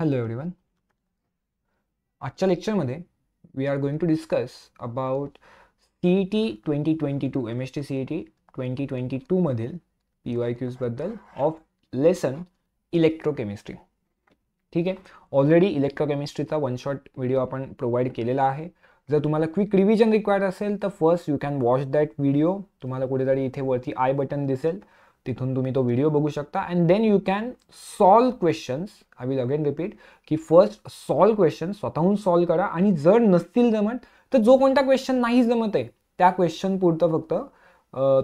Hello everyone आजच्या लेक्चरमध्ये we are going to discuss about E T twenty twenty two M S T E T twenty twenty टूमधील P Y क्यूजबद्दल of lesson electrochemistry ठीक आहे already इलेक्ट्रोकेमिस्ट्रीचा one shot video आपण provide केलेला आहे जर तुम्हाला क्विक रिव्हिजन रिक्वायर्ड असेल तर first you can watch that video तुम्हाला कुठेतरी इथे वरती आय बटन दिसेल तिथून तुम्ही तो व्हिडिओ बघू शकता and then you can solve questions I will again repeat की फर्स्ट सॉल्व क्वेश्चन स्वतःहून सॉल्व करा आणि जर नसतील जमत तर जो कोणता क्वेश्चन नाही जमत आहे त्या क्वेश्चन पुरतं फक्त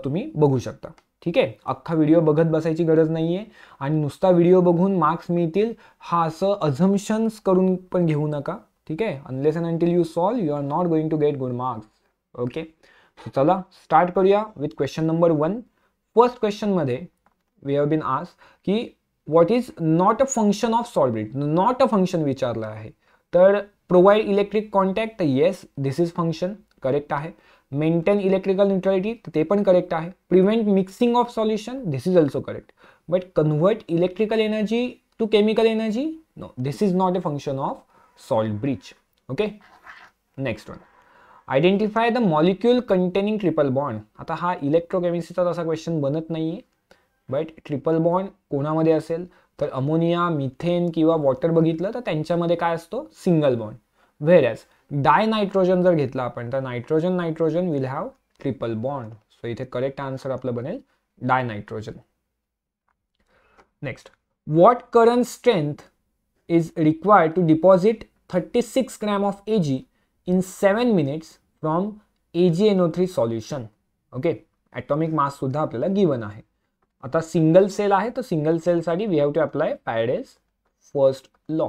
तुम्ही बघू शकता ठीक आहे अख्खा व्हिडिओ बघत बसायची गरज नाही आहे आणि नुसता व्हिडिओ बघून मार्क्स मिळतील हा असं अझम्शन्स करून पण घेऊ नका ठीक आहे unless and until you solve you are not going to get good marks okay चला स्टार्ट करूया with question number one first क्वेश्चनमध्ये वी हॅव बीन आज की what is not a function of solid not a function विचारलं आहे तर provide electric contact yes this is function correct आहे maintain electrical तर ते पण करेक्ट आहे prevent mixing of solution this is also correct but convert electrical energy to chemical energy no this is not a function of salt bridge okay next one identify the molecule containing triple bond आता हा इलेक्ट्रोकेमिस्ट्रीचा तसा question बनत नाही आहे but triple bond कोणामध्ये असेल तर ammonia methane किंवा वॉटर बघितलं तर त्यांच्यामध्ये काय असतो single bond where whereas di nitrogen जर घेतला आपण तर nitrogen nitrogen will have triple bond so इथे करेक्ट आन्सर आपलं बनेल di nitrogen next what current strength is required to deposit thirty six gram of AG in 7 minutes from AgNO3 solution okay atomic सुद्धा आपल्याला given आहे आता single sale आहे तर single सेलसाठी we have to apply Faraday's first law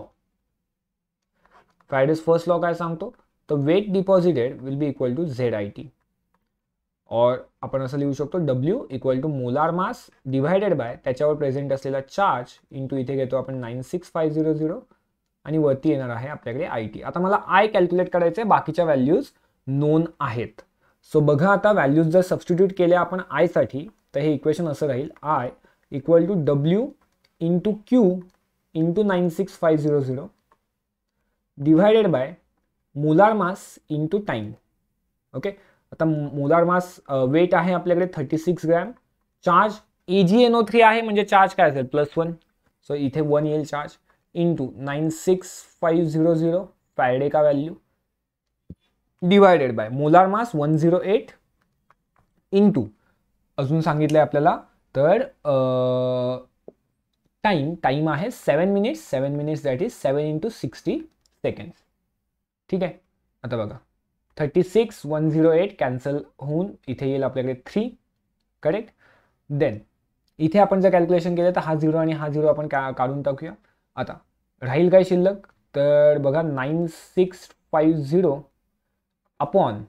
Faraday's first law काय सांगतो तर weight deposited will be equal to Z I T और आपण असं लिहू शकतो W equal to molar mass divided by त्याच्यावर प्रेझेंट असलेला चार्ज टू इथे घेतो आपण nine six five zero zero आणि वरती येणार आहे आपल्याकडे आय टी आता मला आय कॅल्क्युलेट करायचं आहे बाकीच्या व्हॅल्यूज नोन आहेत सो बघा आता व्हॅल्यूज जर सबस्टिट्यूट केल्या आपण आयसाठी तर हे इक्वेशन असं राहील I equal to W into Q into nine six five zero zero divided by molar mass into time okay आता मोलार मास वेट आहे आपल्याकडे thirty six gram charge A G N O three आहे म्हणजे charge काय असेल plus one so इथे one येईल charge into nine six five zero zero Faraday का value divided by molar mass one zero eight into अजून सांगितलं आहे आपल्याला तर टाईम टाईम आहे seven minutes seven minutes that is seven into sixty seconds ठीक आहे आता बघा thirty six one zero eight cancel होऊन इथे येईल आपल्याकडे थ्री करेक्ट देन इथे आपण जर कॅल्क्युलेशन केलं तर हा झिरो आणि हा झिरो आपण का काढून टाकूया आता राहील काय शिल्लक तर बघा nine six five zero upon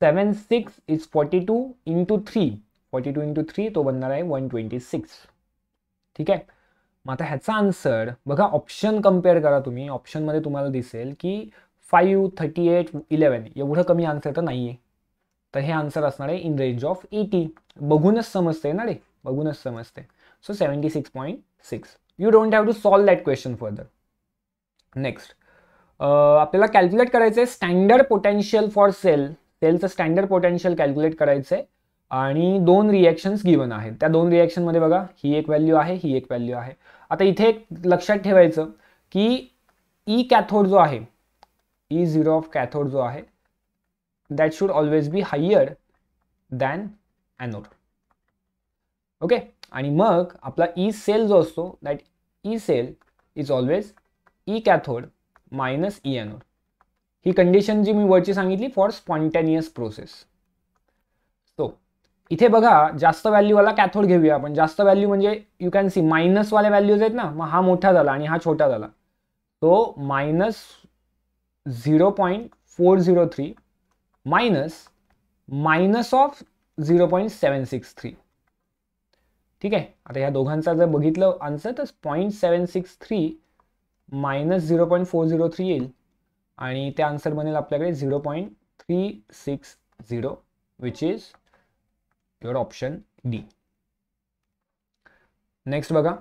seven six is forty two into three forty two into three तो बनणार आहे वन ट्वेंटी सिक्स ठीक आहे मग आता ह्याचा आन्सर बघा ऑप्शन कम्पेअर करा तुम्ही ऑप्शनमध्ये तुम्हाला दिसेल की फाईव्ह थर्टी एट इलेवन एवढं कमी आन्सर तर नाही आहे तर हे आन्सर असणार आहे इन रेंज ऑफ एटी बघूनच समजते ना रे बघूनच समजते so seventy six point six you don't have to solve that question further next आपल्याला कॅल्क्युलेट करायचं आहे स्टँडर्ड पोटेन्शियल फॉर सेल सेलचं स्टँडर्ड पोटेन्शियल कॅल्क्युलेट करायचं आहे आणि दोन रिॲक्शन्स गिवन आहेत त्या दोन रिॲक्शनमध्ये बघा ही एक व्हॅल्यू आहे ही एक व्हॅल्यू आहे आता इथे एक लक्षात ठेवायचं की ई e कॅथोड जो आहे ई झिरो ऑफ कॅथोड जो आहे that should always be higher than anode okay आणि मग आपला ई सेल जो असतो that E cell is always E cathode minus E anode ही कंडिशन जी मी वरची सांगितली फॉर स्पॉन्टॅनियस प्रोसेस सो इथे बघा जास्त व्हॅल्यूवाला कॅथोड घेऊया आपण जास्त व्हॅल्यू म्हणजे यू कॅन सी मायनसवाल्या व्हॅल्यूज आहेत ना मग हा मोठा झाला आणि हा छोटा झाला तो minus zero point four zero three minus minus of zero point seven six three ठीक आहे आता या दोघांचा जर बघितलं आन्सर तर point seven six three minus zero point four zero three येईल आणि ते आन्सर बनेल आपल्याकडे zero point three six zero which is your option D next बघा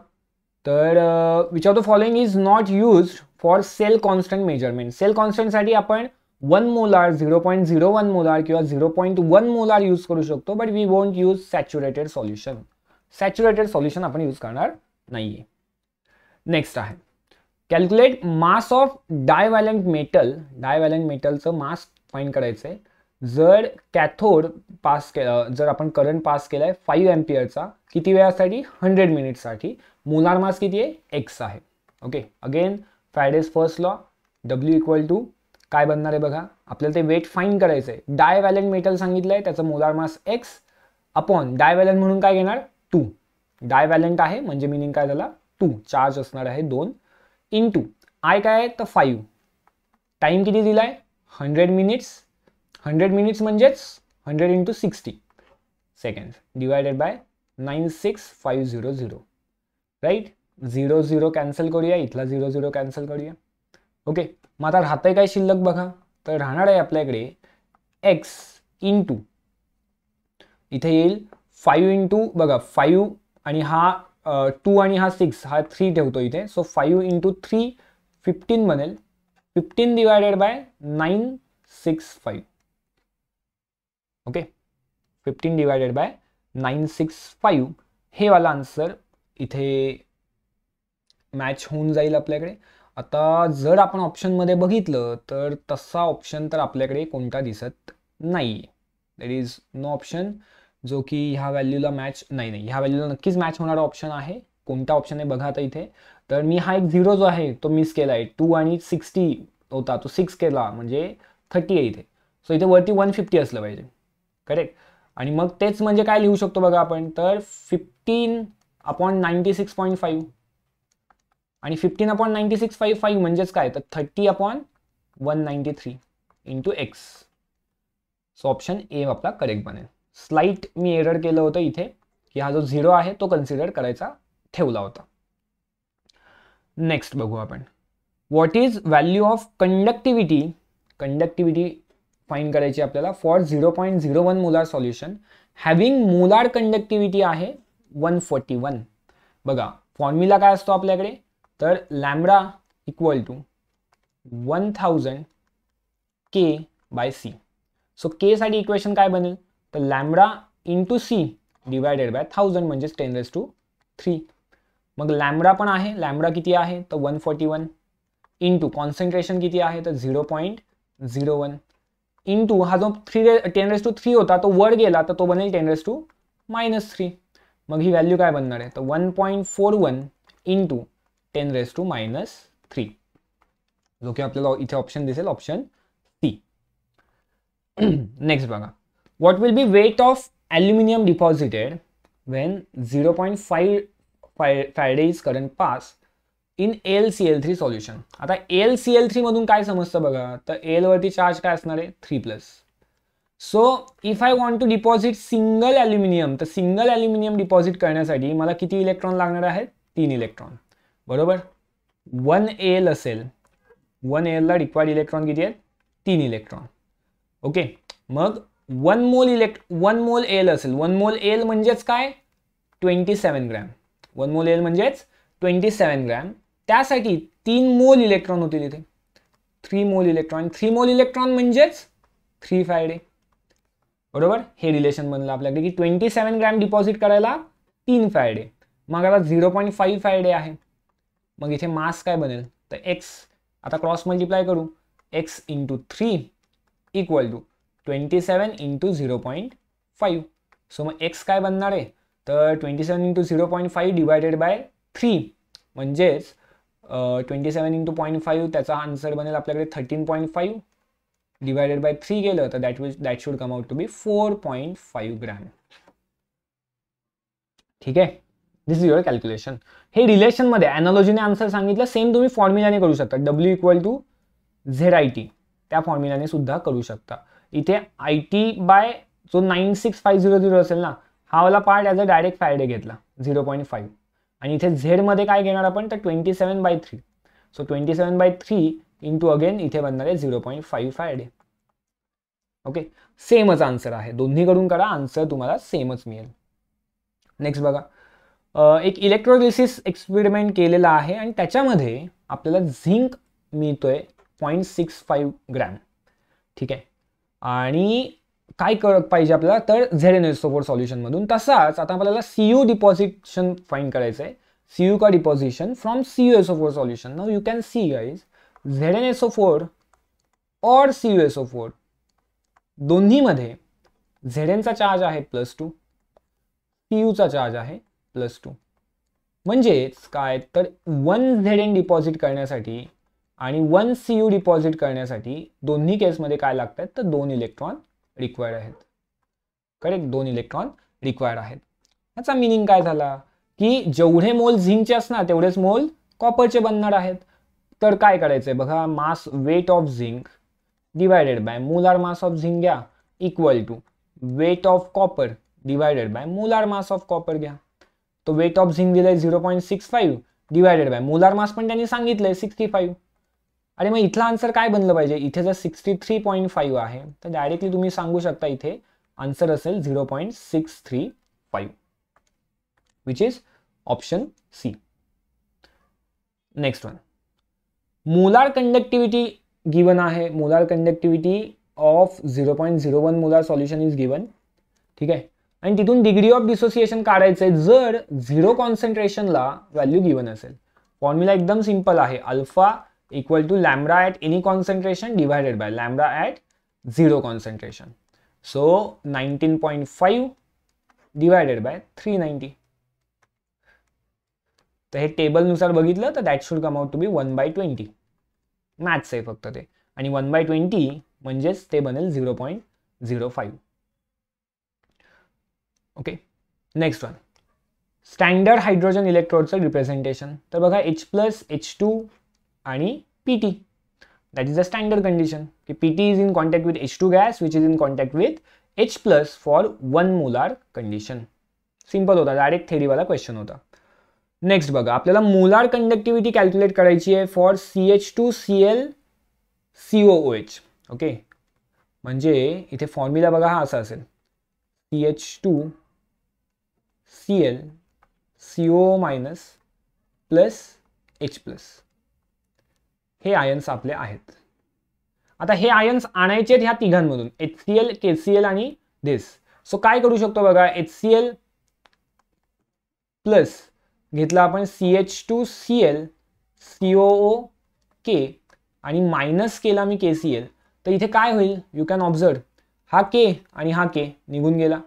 तर which of the following is not use for cell constant measurement cell कॉन्स्टंटसाठी आपण one molar zero point zero one molar किंवा zero point one molar use करू शकतो but we won't use saturated solution saturated solution आपण use करणार नाहीये next आहे calculate mass of divalent metal divalent मेटलचं मास फाईन करायचं आहे जर कॅथोड पास केलं जर आपण करंट पास केला आहे फाईव्ह एम्पियरचा किती वेळासाठी हंड्रेड मिनिटसाठी मोलार मास किती आहे एक्स आहे okay again Faraday's first law W equal to काय बनणार आहे बघा आपल्याला ते वेट फाईन करायचं आहे डायव्हॅलंट मेटल सांगितलं आहे त्याचं molar mass X upon divalent म्हणून काय घेणार टू डायव्हॅलंट आहे म्हणजे मिनिंग काय झाला टू चार्ज असणार आहे दोन इन टू आय काय आहे तर फाईव्ह टाईम किती दिला आहे हंड्रेड मिनिट्स हंड्रेड मिनिट्स म्हणजेच hundred into sixty second divided by nine six five zero zero right zero zero cancel करूया इथला झिरो झिरो कॅन्सल करूया ओके मग आता राहत आहे काय शिल्लक बघा तर राहणार आहे आपल्याकडे एक्स इन टू इथे येईल फाईव्ह इंटू बघा फाईव्ह आणि हा टू आणि हा सिक्स हा थ्री ठेवतो इथे so five into three fifteen बनेल fifteen divided by nine six five okay fifteen divided by nine six five हे वाला आन्सर इथे मॅच होऊन जाईल आपल्याकडे आता जर आपण ऑप्शनमध्ये बघितलं तर तसा ऑप्शन तर आपल्याकडे कोणता दिसत नाही देर इज नो ऑप्शन जो की ह्या व्हॅल्यूला मॅच नाही नाही ह्या व्हॅल्यूला नक्कीच मॅच होणारा ऑप्शन आहे कोणता ऑप्शन आहे बघा आता इथे तर मी हा एक झिरो जो आहे तो मिस केला आहे टू आणि सिक्स्टी होता तो सिक्स केला म्हणजे थर्टी आहे इथे सो इथे वरती वन फिफ्टी असलं पाहिजे करेक्ट आणि मग तेच म्हणजे काय लिहू शकतो बघा आपण तर fifteen upon ninety six point five आणि fifteen upon ninety six five five म्हणजेच काय तर thirty upon one ninety three into X so option A आपला करेक्ट बनेल स्लाईट मी एरर केलं होतं इथे की हा जो झिरो आहे तो कन्सिडर करायचा ठेवला होता नेक्स्ट बघू आपण what is value of conductivity conductivity find करायची आपल्याला for zero point zero one molar solution having molar conductivity आहे वन फोर्टी वन बघा फॉर्म्युला काय असतो आपल्याकडे तर lambda equal to one thousand K by C so साठी इक्वेशन काय बनेल तर lambda into C divided by thousand म्हणजेच टेन रेस टू थ्री मग लॅमडा पण आहे लॅमडा किती आहे तर one forty one into concentration किती आहे तर zero point zero one into हा जो थ्री रे टेन रेस टू थ्री होता तो वर गेला तर तो बनेल ten raise to minus three मग ही व्हॅल्यू काय बनणार आहे तर one point four one into ten raise to minus three जो की आपल्याला इथे ऑप्शन दिसेल ऑप्शन सी नेक्स्ट बघा what will be weight of aluminum deposited when 0.5 faradays current pass in L C L three solution आता L C L थ्रीमधून काय समजतं बघा तर एलवरती चार्ज काय असणार आहे three plus so if I want to deposit single aluminium तर सिंगल ॲल्युमिनियम डिपॉझिट करण्यासाठी मला किती इलेक्ट्रॉन लागणार आहेत तीन इलेक्ट्रॉन बरोबर वन एल असेल वन एलला रिक्वायर्ड इलेक्ट्रॉन किती आहेत तीन इलेक्ट्रॉन ओके मग one mole elect one mole L असेल वन मोल एल म्हणजेच काय twenty seven gram one mole L म्हणजेच ट्वेंटी सेवन ग्रॅम त्यासाठी तीन मोल इलेक्ट्रॉन होतील इथे three mole electron three mole electron म्हणजेच थ्री फायडे बरोबर हे रिलेशन बनलं आपल्याकडे की ट्वेंटी सेवन ग्रॅम डिपॉझिट करायला तीन फायडे मग आता झिरो पॉईंट फाईव्ह फायडे आहे मग इथे मास काय बनेल तर एक्स आता क्रॉस मल्टिप्लाय करू X into three equal to twenty seven into zero point five so मग एक्स काय बनणार आहे तर twenty seven into zero point five divided by three म्हणजेच twenty seven into point five त्याचा आन्सर बनेल आपल्याकडे thirteen point five divided by three गेलं तर that which that should come out to be four point five gram ठीक आहे दिस is your calculation हे रिलेशनमध्ये ॲनॉलॉजीने answer सांगितलं सेम तुम्ही फॉर्म्युलाने करू शकता W equal to Z I T त्या फॉर्म्युलाने सुद्धा करू शकता इथे आय टी बाय जो nine six five zero zero असेल ना हा वाला part as a direct day घेतला झिरो पॉईंट फाईव्ह आणि इथे झेडमध्ये काय घेणार आपण तर twenty seven by three so twenty seven by three into again इथे बनणार आहे zero point five day okay सेमच आन्सर आहे दोन्हीकडून करा आन्सर तुम्हाला सेमच मिळेल नेक्स्ट बघा एक इलेक्ट्रोलिसिस एक्सपेरिमेंट केलेला आहे आणि त्याच्यामध्ये आपल्याला झिंक मिळतोय पॉईंट सिक्स फाईव्ह ग्रॅम ठीक आहे आणि काय करत पाहिजे आपल्याला तर झेड एन एस सोबत सॉल्युशनमधून तसाच आता आपल्याला सी यू डिपॉझिशन फाईंड करायचं आहे सी यू का deposition from C U SO four solution नाव you can see guys Z N SO four or C U SO four दोन्हीमध्ये झेड एनचा चार्ज आहे प्लस टू सी यूचा charge आहे plus two म्हणजेच काय तर वन झेड एन डिपॉझिट करण्यासाठी आणि वन सी यू डिपॉझिट करण्यासाठी दोन्ही केसमध्ये काय लागत आहेत तर दोन इलेक्ट्रॉन रिक्वायर्ड आहेत करेक्ट दोन इलेक्ट्रॉन रिक्वायर्ड आहेत याचा मिनिंग काय झाला की जेवढे मोल झिंकचे असणार तेवढेच मोल कॉपरचे बनणार आहेत तर काय करायचंय बघा mass weight of zinc divided by R mass of zinc घ्या equal to weight of copper divided by R mass of copper घ्या तो वेट ऑफ झिंक दिलाय zero point six five divided by R mass पण त्यांनी सांगितलंय sixty five आणि मग इथला आन्सर काय बनलं पाहिजे इथे जर सिक्स्टी थ्री पॉईंट फाईव्ह आहे तर डायरेक्टली तुम्ही सांगू शकता इथे आन्सर असेल zero point six three five which is option C next one molar conductivity given आहे molar conductivity of zero point zero one molar solution is given ठीक आहे आणि तिथून डिग्री ऑफ डिसोसिएशन काढायचं आहे जर झिरो कॉन्सन्ट्रेशनला व्हॅल्यू गिवन असेल फॉर्म्युला एकदम सिंपल आहे alpha equal to lambda at any concentration divided by lambda at zero concentration. So 19.5 divided by 390. तर हे टेबलनुसार बघितलं तर that should come out to be one by twenty maths आहे फक्त ते आणि वन बाय ट्वेंटी म्हणजेच ते बनेल zero point zero five okay next one standard hydrogen इलेक्ट्रोडचं रिप्रेझेंटेशन तर बघा एच प्लस एच टू आणि P T that is the standard condition की P T is in contact with H two gas which is in contact with H plus for one molar condition simple होता direct थेरीवाला question होता next बघा आपल्याला molar conductivity calculate करायची आहे for C H two C L C O H okay म्हणजे इथे formula बघा हा असा असेल C H two C L C O minus plus H plus हे आयन्स आपले आहेत आता हे आयन्स आणायचे ह्या तिघांमधून H C L K C L आणि दिस सो काय करू शकतो बघा एच सी एल प्लस घेतला आपण C H two C L CO K आणि मायनस केला मी के सी एल तर इथे काय होईल यू कॅन ऑब्झर्व हा के आणि हा के निघून गेला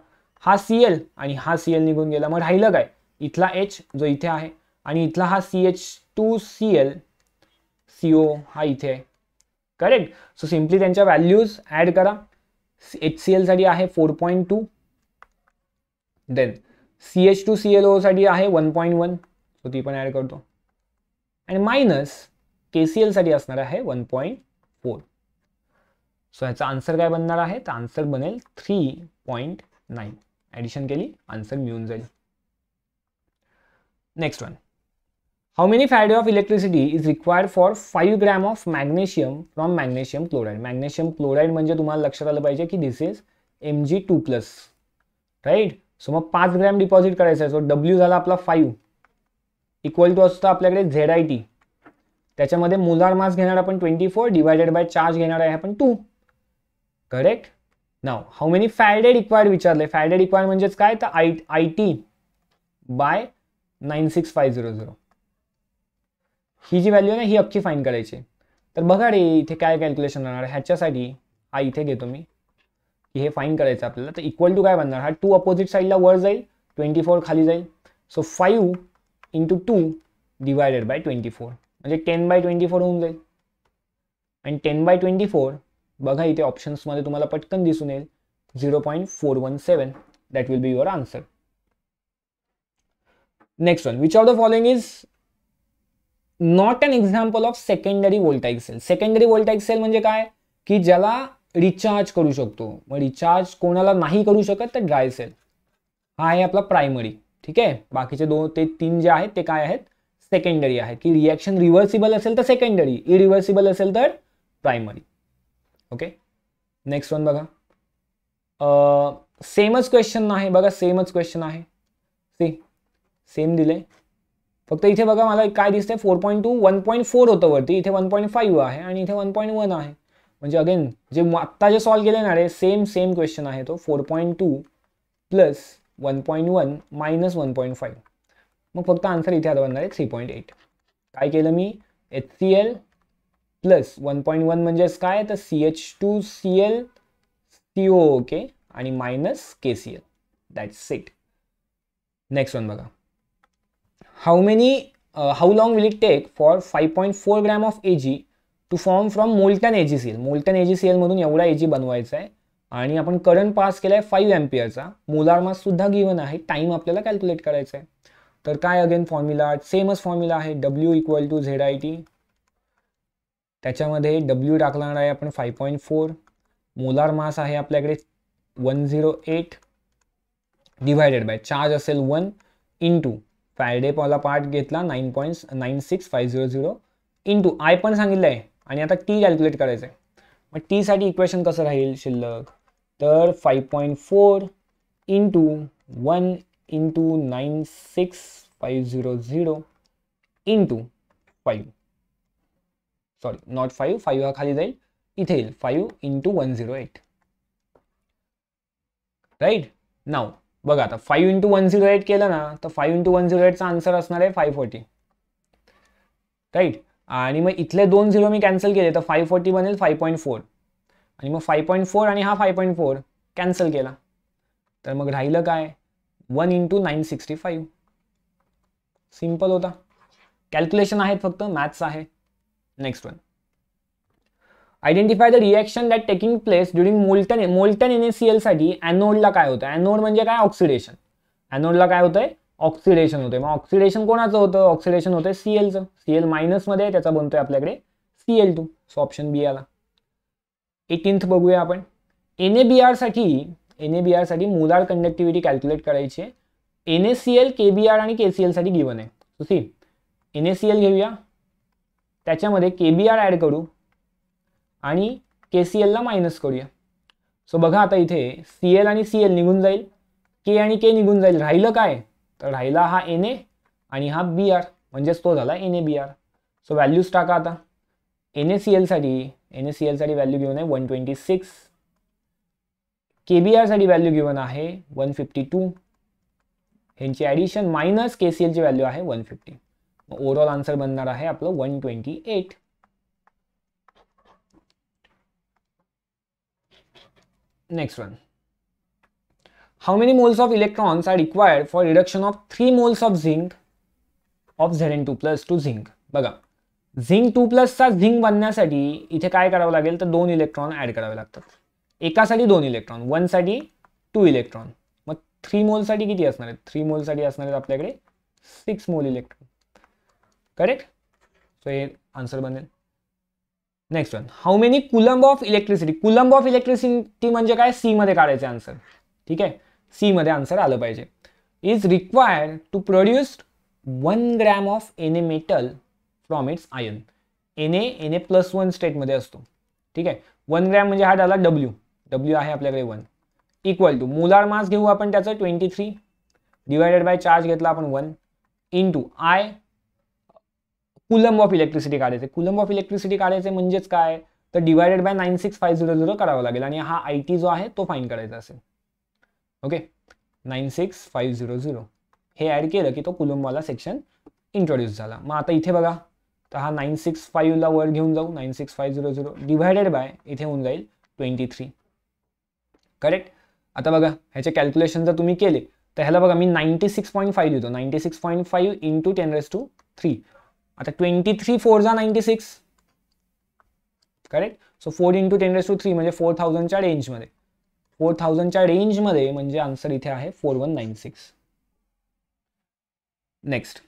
हा सी एल आणि हा सी एल निघून गेला मग राहिलं काय इथला एच जो इथे आहे आणि इथला हा C H two C L C O हा इथे आहे करेक्ट सो सिम्पली त्यांच्या व्हॅल्यूज ॲड करा एच सी एलसाठी आहे four point two then C H two C L ओसाठी आहे वन पॉईंट वन सो ती पण ॲड करतो आणि मायनस के सी एलसाठी असणार आहे वन पॉईंट फोर सो ह्याचा आन्सर काय बनणार आहे तर आन्सर बनेल थ्री पॉईंट नाईन ॲडिशन केली आन्सर मिळून जाईल next one how many Faraday of electricity is required for five gram of magnesium from magnesium chloride magnesium chloride म्हणजे तुम्हाला लक्षात आलं पाहिजे की this is M G two plus right so मग पाच ग्रॅम डिपॉझिट करायचं आहे सो डब्ल्यू झाला आपला फाईव्ह इक्वल टू असतो आपल्याकडे झेड आय टी त्याच्यामध्ये मुलार मास घेणार आपण twenty four divided by charge घेणार आहे आपण two correct now how many faraday required विचारले फॅडेड रिक्वायर्ड म्हणजेच काय तर I I T by nine six five zero zero ही जी व्हॅल्यू आहे ना ही अख्खी फाईन करायची तर बघा रे इथे काय कॅल्क्युलेशन राहणार ह्याच्यासाठी हा इथे घेतो मी की हे फाईन करायचं आपल्याला तर इक्वल टू काय बनणार हा टू अपोजिट साईडला वर जाईल ट्वेंटी फोर खाली जाईल so five into two divided by twenty four म्हणजे टेन बाय ट्वेंटी फोर होऊन जाईल आणि टेन बाय ट्वेंटी फोर बघा इथे ऑप्शन्समध्ये तुम्हाला पटकन दिसून येईल zero point four one seven that will be your answer next one which of the following is not an example of secondary voltaic cell secondary voltaic cell म्हणजे काय की ज्याला रिचार्ज करू शकतो मग रिचार्ज कोणाला नाही करू शकत तर ड्राय सेल हा आहे आपला प्रायमरी ठीक आहे बाकीचे दोन ते तीन जे आहेत ते काय आहेत सेकंडरी आहेत की रिॲक्शन रिव्हर्सिबल असेल तर सेकंडरी इरिव्हर्सिबल असेल तर प्रायमरी ओके नेक्स्ट वन बघा सेमच क्वेश्चन आहे बघा सेमच क्वेश्चन आहे सी सेम दिले फक्त इथे बघा मला काय दिसतंय four point two one point four होतं वरती इथे वन पॉईंट फाईव्ह आहे आणि इथे वन पॉईंट वन आहे म्हणजे अगेन जे आत्ता जे सॉल्व्ह केले ना रे सेम सेम क्वेश्चन आहे तो four point two plus one point one minus one point five मग फक्त आन्सर इथे आता बनणार आहे थ्री पॉईंट एट काय केलं मी H C L plus one point one म्हणजेच काय तर C H two C L C O okay आणि minus K C L that's it next one बघा many how long will it take for take point four gram of AG to form from molten AGCL molten AGCL मधून एवढा ag बनवायचा आहे आणि आपण current pass केला आहे five एम्पियरचा molar mass सुद्धा गिवन आहे टाइम आपल्याला कॅल्क्युलेट करायचा आहे तर काय अगेन फॉर्म्युला सेमच फॉर्म्युला आहे W equal to Z I T त्याच्यामध्ये डब्ल्यू टाकणार आहे आपण five point four molar mass आहे आपल्याकडे one zero eight divided by charge असेल वन इन टू फ्रायडे पॉला पार्ट घेतला nine point nine six five zero zero into I पण सांगितलं आहे आणि आता टी कॅल्क्युलेट करायचं आहे मग टीसाठी इक्वेशन कसं राहील शिल्लक तर five point four into one into nine six five zero zero into five sorry not five five हा खाली जाईल इथे येईल five into one zero eight right now बघा आता five into one zero eight केलं ना तर फाईव्ह इंटू वन झिरो एटचा आन्सर असणार आहे फाय फोर्टी राईट आणि मग इथले दोन झिरो मी कॅन्सल केले तर फाय फोर्टी बनेल फाय पॉईंट फोर आणि मग फाय पॉईंट फोर आणि हा फाय पॉईंट फोर कॅन्सल केला तर मग राहिलं काय one into nine sixty five simple होता कॅल्क्युलेशन आहेत फक्त मॅथ्स आहे next one identify the reaction that taking place during molten molten N साठी सी काय होतं ॲनोड म्हणजे काय ऑक्सिडेशन अॅनोडला काय होतंय ऑक्सिडेशन होतंय मग ऑक्सिडेशन कोणाचं होतं ऑक्सिडेशन होतंय सी एलचं सी एल मायनसमध्ये त्याचा बनतोय आपल्याकडे C L two so option B आला एटीन्थ बघूया आपण एन ए बी आरसाठी एन ए बी आरसाठी कंडक्टिव्हिटी कॅल्क्युलेट करायची आहे N A C L K B R आणि के सी एलसाठी गिवन आहे so see N A C L घेऊया त्याच्यामध्ये के बी आर ॲड करू आणि के सी एलला मायनस करूया सो बघा आता इथे सी एल आणि सी एल निघून जाईल के आणि के निघून जाईल राहिलं काय तर राहिला हा एन ए आणि हा बी आर म्हणजेच तो झाला N A B R so values टाका आता एन ए सी एलसाठी एन ए सी एलसाठी व्हॅल्यू घेऊन आहे one twenty six K B आरसाठी व्हॅल्यू घेऊन आहे वन फिफ्टी टू ह्यांची ॲडिशन मायनस के सी एलची व्हॅल्यू आहे वन फिफ्टी ओव्हरऑल आन्सर बनणार आहे आपलं one twenty eight Next one. How many moles of electrons are required for reduction of 3 moles of zinc of Zn2 plus two zinc? बघा zinc two प्लसचा zinc बनण्यासाठी इथे काय करावं लागेल तर दोन इलेक्ट्रॉन ॲड करावे लागतात एकासाठी दोन इलेक्ट्रॉन वनसाठी टू इलेक्ट्रॉन मग थ्री मोलसाठी किती असणार आहेत थ्री मोलसाठी असणार आहेत आपल्याकडे six mole electron correct so हे आन्सर बनेल next one how many coulomb of electricity coulomb of electricity म्हणजे काय सी मध्ये काढायचे आन्सर ठीक आहे सी आन्सर आलं पाहिजे is required to produce one gram of N A metal from its ion N A N A plus one स्टेटमध्ये असतो ठीक आहे वन ग्रॅम म्हणजे हा डाला डब्ल्यू डब्ल्यू आहे आपल्याकडे one equal to molar mass घेऊ आपण त्याचं twenty three divided by charge घेतला आपण one into I coulomb of electricity काढायचे कुलम ऑफ इलेक्ट्रिसिटी काढायचे म्हणजेच काय तर divided by nine six five zero zero करावा लागेल आणि हा आय टी जो आहे तो फाईन करायचा असेल okay nine six five zero zero हे ॲड केलं की तो कुलमवाला सेक्शन इंट्रोड्यूस झाला मग आता इथे बघा तर हा नाईन सिक्स फाईव्हला वर घेऊन जाऊ nine six five zero zero divided by इथे होऊन जाईल ट्वेंटी थ्री करेक्ट आता बघा ह्याचे कॅल्क्युलेशन जर तुम्ही केले तर ह्याला बघा मी नाईन्टी सिक्स पॉईंट फाईव्ह देतो ninety six point five into ten raise to three आता ट्वेंटी थ्री फोर जा ninety six correct so four into ten to three म्हणजे फोर थाउजंडच्या रेंजमध्ये फोर थाउजंडच्या रेंजमध्ये म्हणजे आन्सर इथे आहे four one nine six next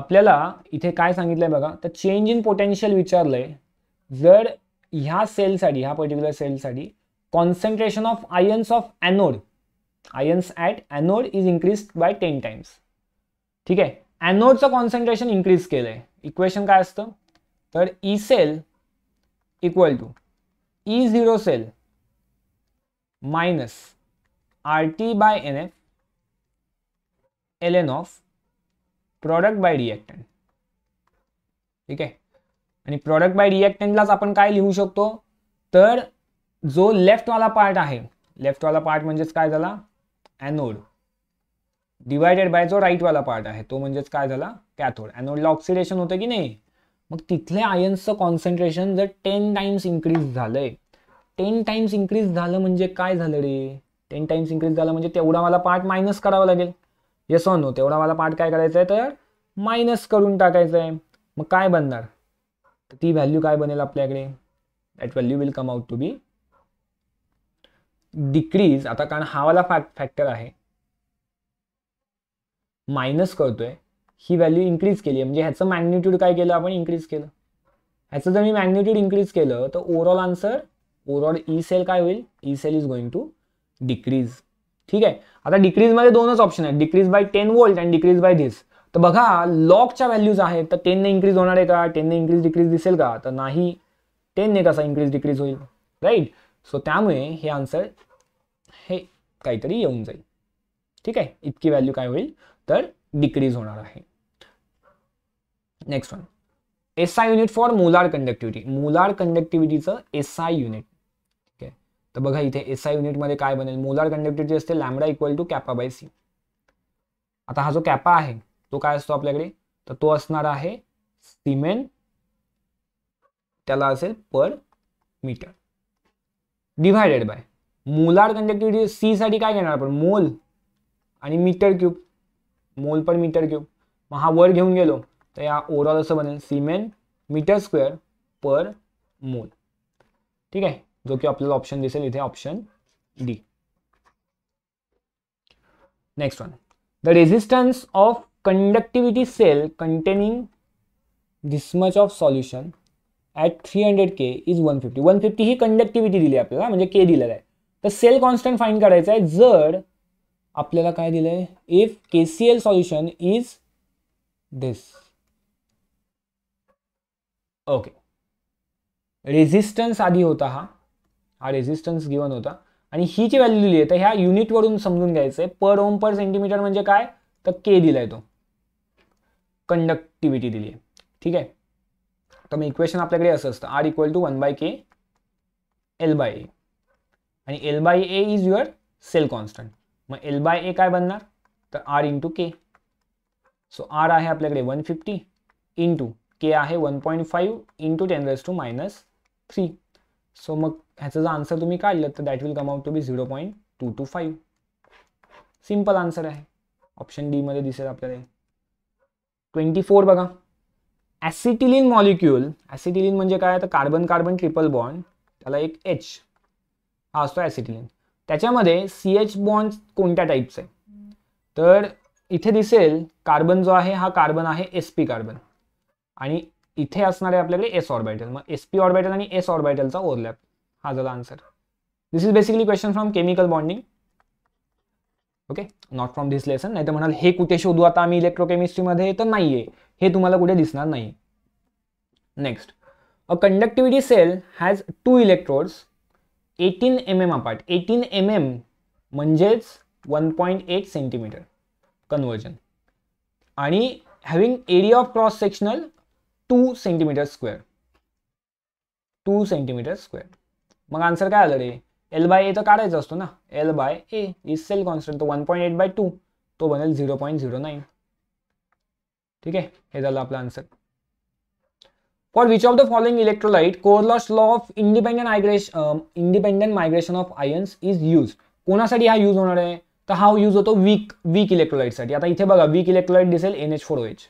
आपल्याला इथे काय सांगितलंय बघा तर चेंज इन पोटेन्शियल विचारलंय जर ह्या सेलसाठी ह्या पर्टिक्युलर सेलसाठी concentration of ions of anode ions at anode is increase by ten times ठीक आहे ऍनोडचं कॉन्सन्ट्रेशन इन्क्रीज केलं इक्वेशन काय असतं तर E cell equal to E zero cell minus R T by N F L N of product by reactant ठीक आहे आणि प्रॉडक्ट बाय लाच आपण काय लिहू शकतो तर जो लेफ्टवाला पार्ट आहे लेफ्टवाला पार्ट म्हणजेच काय झाला एनोड डिवायडेड बाय जो राईट वाला पार्ट आहे तो म्हणजेच काय झाला कॅथोड अॅनोडला ऑक्सिडेशन होतं की नाही मग तिथले आयन्सचं कॉन्सन्ट्रेशन जर टेन टाइम्स इंक्रीज झालंय टेन टाइम्स इंक्रीज झालं म्हणजे काय झालं रे टेन टाइम्स इन्क्रीज झालं म्हणजे तेवढा मला पार्ट मायनस करावा लागेल येस ऑन हो तेवढा मला पार्ट काय करायचा आहे तर मायनस करून टाकायचा आहे मग काय बनणार तर ती व्हॅल्यू काय बनेल आपल्याकडे that value will come out to be decrease आता कारण हा वाला फॅक्टर आहे मायनस करतोय ही व्हॅल्यू इन्क्रीज केली म्हणजे ह्याचं मॅग्निट्यूड काय केलं आपण इन्क्रीज केलं ह्याचं जर मी मॅग्निट्यूड इन्क्रीज केलं तर overall answer overall E cell काय होईल E cell is going to decrease ठीक आहे आता डिक्रीजमध्ये दोनच ऑप्शन आहेत decrease by ten volt and decrease by this तर बघा लॉकच्या व्हॅल्यूज आहेत तर टेनने इन्क्रीज होणार आहे का टेनने इन्क्रीज डिक्रीज दिसेल का तर नाही टेनने कसा इन्क्रीज डिक्रीज होईल राईट सो त्यामुळे हे आन्सर हे काहीतरी येऊन जाईल ठीक आहे इतकी व्हॅल्यू काय होईल तर डिक्रीज होणार आहे next one S I unit for molar conductivity molar कंडक्टिव्हिटीचं एस आय युनिट ठीक आहे तर बघा इथे एस आय युनिटमध्ये काय बनेल मोलार कंडक्टिव्हिटी असते lambda equal to kappa by C आता हा जो कॅपा आहे तो काय असतो आपल्याकडे तर तो असणार आहे सिमेंट त्याला असेल per metre divided by molar conductivity C साठी काय घेणार आपण मोल आणि मीटर क्यूब मोल पर मीटर क्यूब मग हा वर घेऊन गेलो तर या ओव्हरऑल असं बनेल सिमेंट मीटर स्क्वेअर पर मोल ठीक आहे जो की आपल्याला ऑप्शन दिसेल इथे option D next one the resistance of conductivity cell containing this much of solution at three hundred K is one fifty one fifty ही कंडक्टिव्हिटी दिली आपल्याला म्हणजे के दिलेला आहे तर सेल कॉन्स्टंट फाईन करायचं आहे जर आपल्याला काय दिलं if K C L solution is this okay resistance आधी होता हा हा रेझिस्टन्स गिवन होता आणि ही जी व्हॅल्यू दिली आहे तर ह्या युनिटवरून समजून घ्यायचं आहे पर ओम पर सेंटीमीटर म्हणजे काय तर के दिलाय तो कंडक्टिव्हिटी दिली आहे ठीक आहे तर मग इक्वेशन आपल्याकडे असं असतं R equal to one by K L by A आणि L by A is your cell constant मग एल बाय ए काय बनणार तर R into K so R आहे आपल्याकडे वन फिफ्टी इंटू के आहे one point five into ten raise to minus three so मग ह्याचं जर आन्सर तुम्ही काढलं तर that will come out to be zero point two two five simple answer आहे ऑप्शन डीमध्ये दिसेल आपल्याला ट्वेंटी फोर बघा ॲसिटिलिन मॉलिक्युल ॲसिटिलिन म्हणजे काय तर कार्बन कार्बन ट्रिपल बॉन्ड त्याला एक एच हा असतो ॲसिटिलिन त्याच्यामध्ये सी एच बॉन्ड कोणत्या टाईपचे तर इथे दिसेल कार्बन जो आहे हा कार्बन आहे एस पी कार्बन आणि इथे असणारे आपल्याकडे एस ऑर्बिटल मग एस पी ऑर्बिटल आणि एस ऑर्बिटलचा ओव्हरलॅप हा झाला answer this is basically question from chemical bonding okay not from this lesson नाही तर म्हणाल हे कुठे शोधू आता आम्ही इलेक्ट्रोकेमिस्ट्रीमध्ये तर नाहीये हे तुम्हाला कुठे दिसणार नाही next a conductivity cell has two electrodes eighteen M M apart eighteen M M म्हणजेच one point eight centimetre conversion आणि having area of cross sectional two centimetre square two centimetre square मग आन्सर काय आलं रे L by ए तर काढायचा असतो ना L by A is cell constant one point eight by two तो बनेल झिरो पॉईंट झिरो नाईन ठीक आहे हे झालं आपलं answer for which of the following electrolyte Kohlrausch law of independent migration independent migration of ions is use कोणासाठी हा use होणार आहे तर हा यूज होतो वीक वीक इलेक्ट्रोलाइटसाठी आता इथे बघा वीक इलेक्ट्रोलाइट दिसेल एन एच फोर एच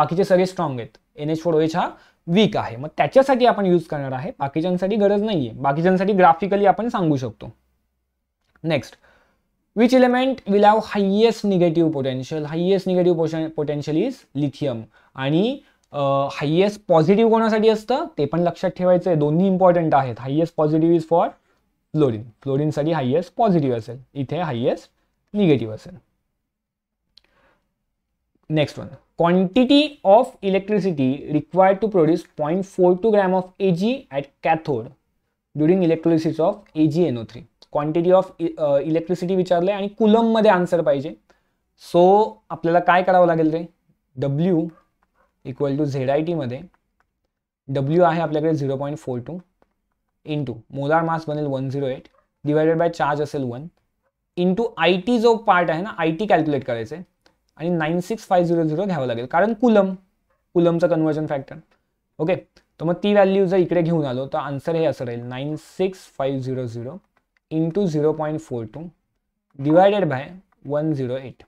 बाकीचे सगळे स्ट्रॉंग आहेत एन एच फोर एच हा वीक आहे मग त्याच्यासाठी आपण यूज करणार आहे बाकीच्यांसाठी गरज नाही आहे बाकीच्यांसाठी ग्राफिकली आपण सांगू शकतो next which element will have highest negative potential highest negative potential is lithium आणि हायएस्ट पॉझिटिव्ह कोणासाठी असतं ते पण लक्षात ठेवायचं आहे दोन्ही इम्पॉर्टंट आहेत highest positive is for fluorine फ्लोरिनसाठी हायएस्ट पॉझिटिव्ह असेल इथे हायएस्ट निगेटिव्ह असेल next one quantity of electricity required to produce point four two gram of A G at cathode during electricity of A G N O three quantity of electricity विचारलं आहे आणि कुलममध्ये answer पाहिजे so आपल्याला काय करावं लागेल रे W equal to Z I टीमध्ये डब्ल्यू आहे आपल्याकडे zero point four two into molar mass बनेल one zero eight divided by charge असेल वन इंटू आय टी जो पार्ट आहे ना आय टी कॅल्क्युलेट करायचे आणि nine six five zero zero घ्यावं लागेल कारण कुलम कुलमचं कन्वर्जन फॅक्टर ओके तर मग ती व्हॅल्यू जर इकडे घेऊन आलो तर आन्सर हे असं राहील nine six five zero zero into zero point four two divided by one zero eight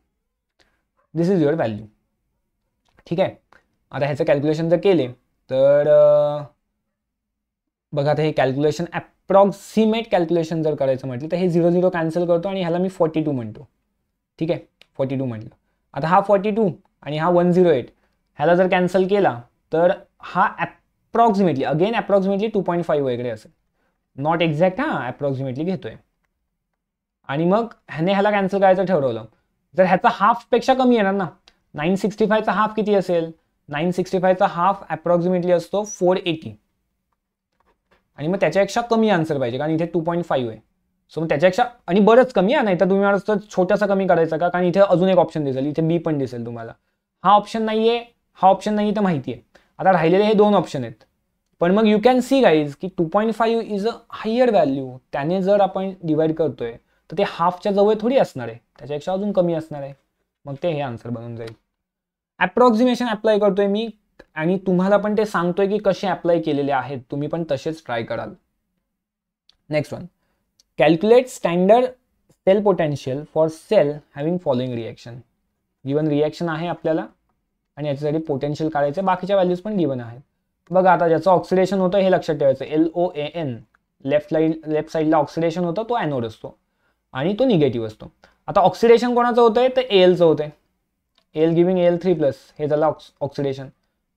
this is your value ठीक आहे आता ह्याचं कॅल्क्युलेशन जर केले तर बघा आता हे कॅल्क्युलेशन ॲप्रॉक्सिमेट कॅल्क्युलेशन जर करायचं म्हटलं तर हे झिरो झिरो कॅन्सल करतो आणि ह्याला मी फॉर्टी टू म्हणतो ठीक आहे फॉर्टी टू म्हटलं आता हा फॉर्टी टू आणि हा वन झिरो एट ह्याला जर कॅन्सल केला तर हा approximately again approximately two point five वगैरे असेल नॉट एक्झॅक्ट हां ॲप्रॉक्सिमेटली घेतो आहे आणि मग ह्याने ह्याला कॅन्सल करायचं ठरवलं जर ह्याचा हाफपेक्षा कमी येणार ना नाईन सिक्स्टी फायचा हाफ किती असेल नाईन सिक्स्टी फायचा हाफ अप्रॉक्सिमेटली असतो फोर एटी आणि मग त्याच्यापेक्षा कमी आन्सर पाहिजे कारण इथे टू पॉईंट फाईव्ह आहे सो मग त्याच्यापेक्षा आणि बरंच कमी आहे नाही तर तुम्ही मला छोटासा कमी करायचा का कारण इथे अजून एक ऑप्शन दिसेल इथे बी पण दिसेल तुम्हाला हा ऑप्शन नाही आहे हा ऑप्शन नाही तर माहिती आहे आता राहिलेले हे दोन ऑप्शन आहेत पण मग यू कॅन सी गाईज की two point five is a higher value त्याने जर आपण डिवाईड करतोय तर ते हाफच्या जवळ थोडी असणार आहे त्याच्यापेक्षा अजून कमी असणार आहे मग ते हे आन्सर बनून जाईल ॲप्रॉक्झिमेशन अप्लाय करतोय मी आणि तुम्हाला पण ते सांगतोय की कसे अप्लाय केलेले आहेत तुम्ही पण तसेच ट्राय कराल next one calculate standard cell potential for cell having following reaction given reaction आहे आपल्याला आणि याच्यासाठी पोटेन्शियल काढायचं बाकीच्या व्हॅल्यूज पण गिवन आहेत बघा आता ज्याचं ऑक्सिडेशन होतं हे लक्षात ठेवायचं L O A N left side left साईडला ऑक्सिडेशन होतं तो ॲनोड असतो आणि तो निगेटिव्ह असतो आता ऑक्सिडेशन कोणाचं होतं आहे तर एलचं होतं आहे L giving L three plus हे झालं ऑक्स ऑक्सिडेशन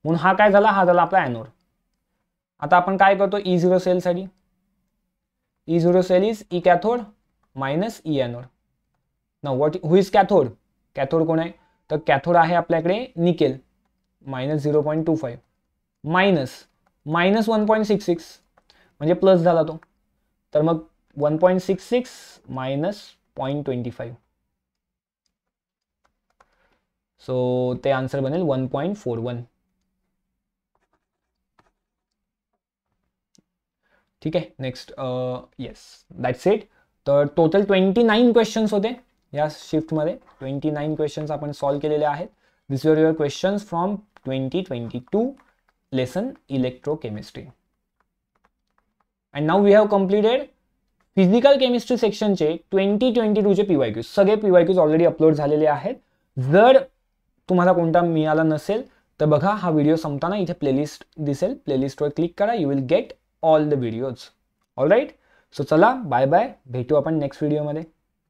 म्हणून हा काय झाला हा झाला आपला ॲनोड आता आपण काय करतो ई झिरो सेलसाठी E zero cell is E cathode minus E anode ना what who is cathode cathode कोण आहे तर कॅथोड आहे आपल्याकडे nickel minus zero point two five minus minus one point six six म्हणजे प्लस झाला तो तर मग one point six six minus point twenty five so ते आन्सर बनेल वन पॉईंट फोर वन ठीक आहे नेक्स्ट येस दॅट्स इट तर टोटल ट्वेंटी नाईन क्वेश्चन्स होते या शिफ्टमध्ये ट्वेंटी नाईन क्वेश्चन्स आपण सॉल्व्ह केलेले आहेत this were your questions from twenty twenty two lesson electrochemistry and now we have completed physical chemistry सेक्शनचे ट्वेंटी ट्वेंटी टूचे PY Qs सगळे पीवाईक्यूज ऑलरेडी अपलोड झालेले आहेत जर तुम्हाला कोणता मिळाला नसेल तर बघा हा व्हिडिओ संपताना इथे प्लेलिस्ट दिसेल प्लेलिस्टवर क्लिक करा you will get all the videos all right so चला बाय बाय भेटू आपण नेक्स्ट व्हिडिओमध्ये